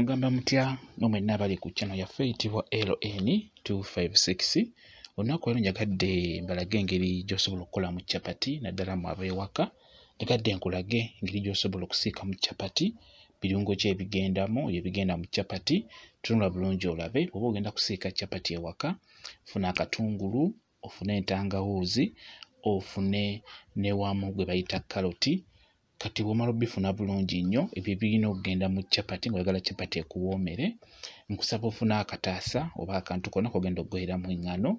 mugamba mutya nga mwenna abali ku channel yaffe eyitibwa ln 256 olunaku ero njagadde mbalage engeri gy'osobola okukolamu capati naddala mwabeewaka njagadde nkulage engeri gy'osobola okusiikamu capati birungo ki ebigendamu ebigenda mu capati tutunula bulungi olabe oba ogenda kusiika capati ewaka funa akatungulu ofune entangawuuzi ofune newamu gwe bayita kaloti kati bw'omala obifuna bulungi nnyo ebyo birina okugenda mu capati ngaoyagala capati ekuwoomere nkusaba ofuna akataasa oba akantu konna kogenda okugoyeramu eŋŋano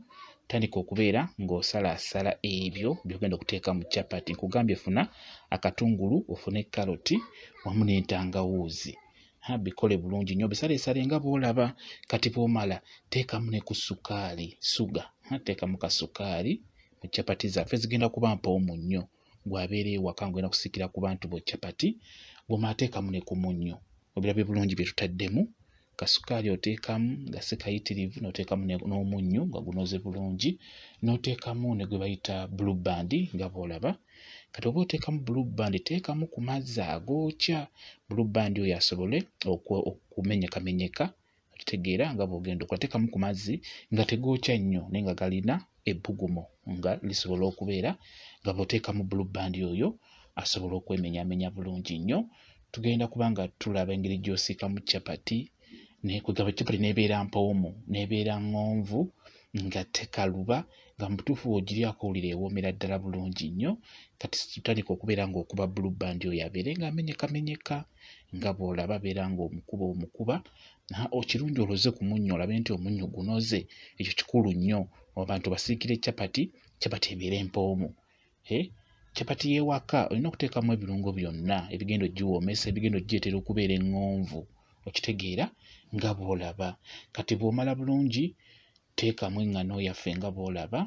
tandika okubeera ng'osalaasala ebyo byogenda okuteeka mu capati nkugambye funa akatungulu ofune ekaloti wamu n'entangawuuzi bikole bulungi nnyo bisalesale nga bwolaba kati bwomala teekamu ne ku sukaali suga teekamu kasukaali mu capati zaffe zigenda kuba mpa omu nnyo bwabeera ewaka ngaolina kusikira ku bantu bo capati bwomaateekamu ne kumunnyo obirabye bulungi bye tutaddemu kasukaali oteekamu nga si kayitirivu noteekamu n'omunnyo nga gunoze bulungi noteekamu ne gwe bayita blubandi nga bwolaba kati oba oteekamu blubandi teekamu ku mazzi agookya blubandi oyo asobole okumenyekamenyeka tegeera nga bwogenda okola teekamu ku mazzi nga tegookya nnyo naye nga galina ebbugumo nga lisobola okubeera nga bwoteeka mu blubandi oyo asobola okwemenyamenya bulungi nnyo tugenda kuba nga tulaba engeri gyosiika mu capati kwegaba capati nebeera mpoomu nebeera ngonvu nga tekaluba nga mubutuufu bwogiryako owulira ewoomera ddala bulungi nnyo kati tutandika okubeera ngaokuba blubandi oyo abeere nga amenyekamenyeka nga bwolaba abeera ngaomukuba omukuba okirungi oloze ku munnyo olabe nti omunnyo gunoze ekyo kikulu nnyo abantu basiikire capati capati ebeere empoomu capati yewaka olina okuteekamu ebirungo byonna ebigenda ogiwoomesa ebigenda ogiyetera okubeera eŋŋonvu okitegeera nga bwolaba kati bwomala bulungi teekamu eŋŋano yaffe nga bwolaba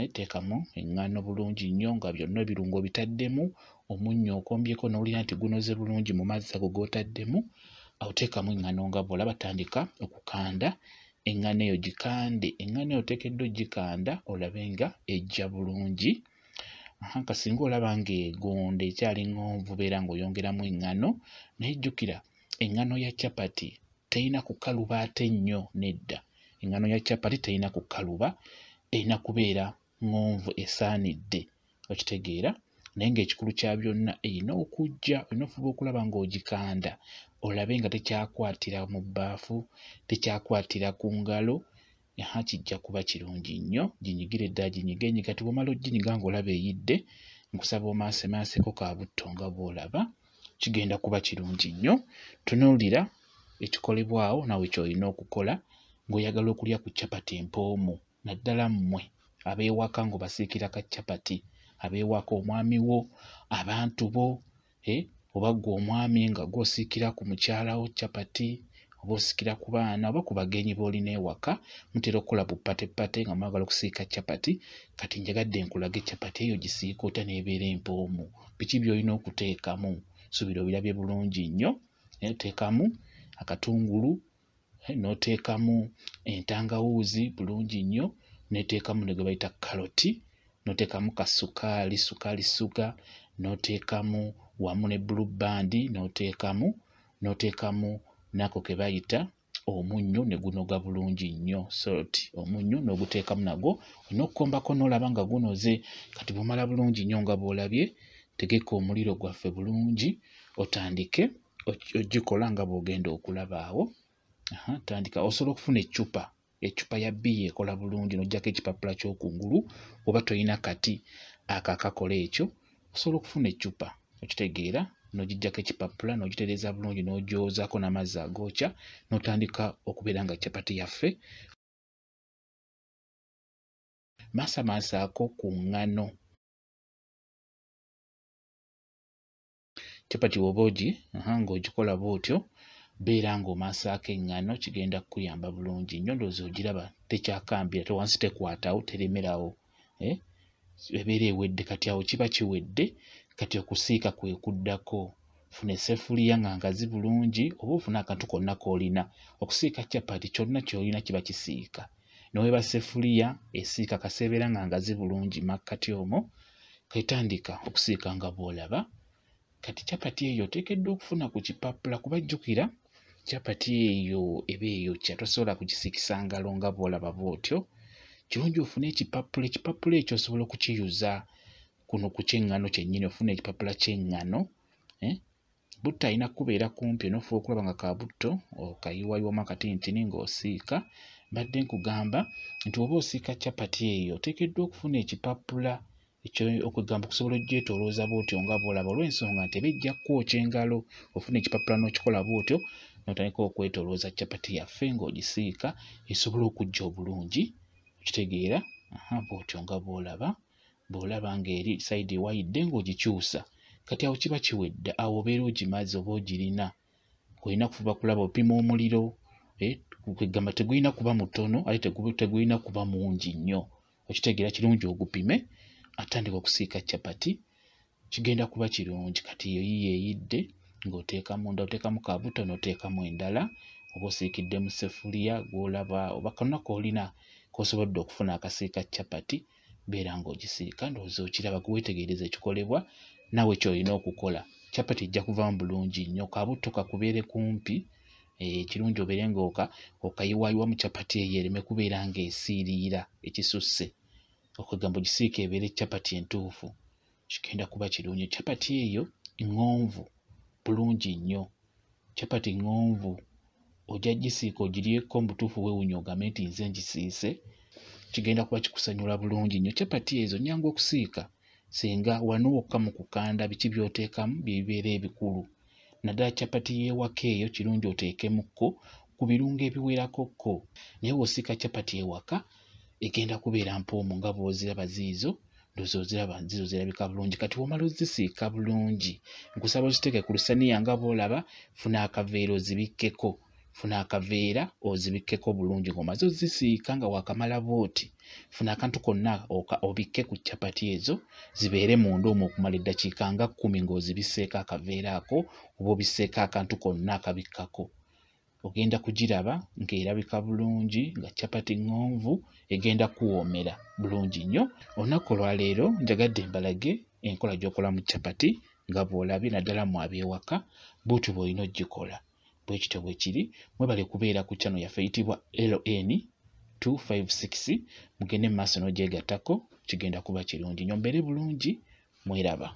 eh, teekamu eŋŋano bulungi nnyo nga byonna ebirungo bitaddemu omunnyo okombyeko nowulira nti gunoze bulungi mu mazzi ago g'otaddemu awo teekamu eŋŋano nga bwolaba tandika okukanda eŋŋano eyo gikande eŋŋano eyo otekeddwa ogikanda olabe nga ejja bulungi ka singa olaba nga egonda ekyali ŋonvu beera ng'oyongeramu eŋŋano naye jjukira eŋŋano ya capati teyina kukaluba ate ennyo nedda engano ya capati terina kukaluba erina kubeera ngonvu esaanidde okitegeera naye ngaekikulu kya byonna erina okujja olina ofuba okulaba ng'ogikanda olabe nga tekyakwatira mu bbaafu tekyakwatira ku ngalo aha kijja kuba kirungi nnyo ginyigira eddala ginyiga enyiga ti womala oginyiga ngaolaba eyidde nkusaba omaasemaaseko kabutto nga bw'olaba kigenda kuba kirungi nnyo tunuulira ekikolebwawo nawe kyolina okukola ng'oyagala okulya ku capati empoomu naddala mmwe abeewaka ng'obasiikira ka capati abeewaka omwami wo abantu bo oba gwe omwami nga gwosiikira ku mukyalawo capati oba osikira ku baana oba ku bagenyi b'olina ewaka mutera okukola bupatepate nga mwagala okusiika capati kati njagadde nkulaga capati eyo gisiika ota neebeera empoomu biki byolina okuteekamu subira obirabye bulungi nnyo oteekamu eh, akatungulu n'oteekamu entangawuuzi bulungi nnyo n'oteekamu ne gwe bayita kaloti n'oteekamu kasukaali sukaali suga n'oteekamu wamu ne bulubandi n'oteekamu n'oteekamu nako ke bayita omunnyo ne gunoga bulungi nnyo soti omunnyo n'oguteekamu nagwo olina okukombako n'olaba nga gunoze kati bumala bulungi nnyo nga bw'olabye tegeka omuliro gwaffe bulungi otandike ogikola nga bw'ogenda okulaba awo tandika osobola okufuna eccupa eccupa ya bia ekola bulungi noggyako ekipapula kyokungulu oba tolina kati akakakola ekyo osobola okufuna eccupa okitegeera nogijjako ekipapula nogitereeza bulungi nogyozaako n'amazzi agookya notandika okubeera nga capati yaffe maasamaasaako ku ŋŋano capati woba ogi ngaogikola bootyo beera ng'omaasaako eŋŋaano kigenda kukuyamba bulungi nnyo ndoozi ogiraba tekyakambira tewansi tekwatawo teremerawo eh? ebeera ewedde kati awo kiba kiwedde kati okusiika kwe kuddako funa esefuliya nga ngazi bulungi oba ofuna akantu konna k'olina okusiika capati kyonna kyolina kiba kisiika noweba sefuliya esiika kaseebeera nga ngazi bulungi makkati omwo ketandika okusiika nga bw'olaba kati capati eyo oteekeddwa okufuna ku kipapula kubajjukira capati eyo eba eyokya tosobola kugisikisa ngalo nga bwolaba bwotyo kirungi ofune ekipapula ekipapula ekyo osobola okukiyuza kuno ku kyeŋŋano kyennyini ofuna ekipapula kyeŋŋano eh, butto alina kukubeera kumpi onofuba okulaba nga kabutto okayiwayiwamu akatinitini ng'osiika mbadde nkugamba nti oba osiika capati eyo oteekeddwa okufuna ekipapula okugamba okusobola ogyetolooza bwotyo nga bwolaba olw'ensonga nti eba ejja kukwokya engalo ofuna ekipapula n'okikola bwotyo notandika okwetolooza capati yaffe ng'ogisiika esobole okujja obulungi okitegeera bwotyo nga bwolaba bwolaba ngaeri saidi ewayidde ng'ogikyusa kati awo kiba kiwedda awo obeera ogimaze oba ogirina olina kufuba kulaba opima omuliro eh, gamba tegulina kuba mutono ate tegulina kuba mungi nnyo okitegeera kirungi ogupime atandika okusiika capati kigenda kuba kirungi kati yoyiyo eyidde ng'oteeka munda oteekamu kabuto n'oteekamu endala oba osiikidde mu sefuliya gwolaba oba kanna koolina kosobodde okufuna akasiika capati beera ng'ogisiika ndowooza okiraba gwetegereza ekikolebwa nawe kyolina okukola capati ejja kuvamu bulungi nnyo kabuto kakubeere kumpi ekirungi eh, obeere ngaoka okayiwayiwa mu capati eyo ereme kubeera ng'esiiriira ekisusse okwegamba ogisiika ebeere capati entuufu kigenda kuba kirungi capati eyo ngonvu bulungi nnyo capati ŋonvu ojja gisiika ogiryeko mutuufu weewunyogambe nti nze ngisiise kigenda kuba kikusanyula bulungi nnyo capati ezo nyangu okusiika singa wanuwokka mu kukanda biki byoteekamu byebibeera ebikulu naddala capati yeewaka eyo kirungi oteekemukko ku birungo ebiwerakokko naye weosiika capati ewaka egenda kubeera mpoomu nga bwoziraba ziizo ndowooza oziraba nziro zirabika bulungi kati womala ozisiika bulungi nkusaba oziteeke ku lusaniya nga boolaba funa akaveera ozibikkeko funa akaveera ozibikkeko bulungi ngaomaze ozisiika nga wakamala bwoti funa akantu konna obikke ku capati ezo zibeere munda omu okumala eddakiika nga kkumi ngaozibiseeko akaveera ako oba obiseeko akantu konna akabikkako ogenda kugiraba ng'erabika bulungi nga capati ŋonvu egenda kuwoomera bulungi nnyo olunaku olwaleero njagadde embalage enkola gy'okolamu capati nga bw'olabye naddala mu abeewaka buti bw'olina ogikola bwe kityo bwe kiri mwebale kubeera ku kyano yafeeyitibwa ln 256 mugende mu maaso n'ogyegattako kigenda kuba kirungi nnyo mbeere bulungi mweraba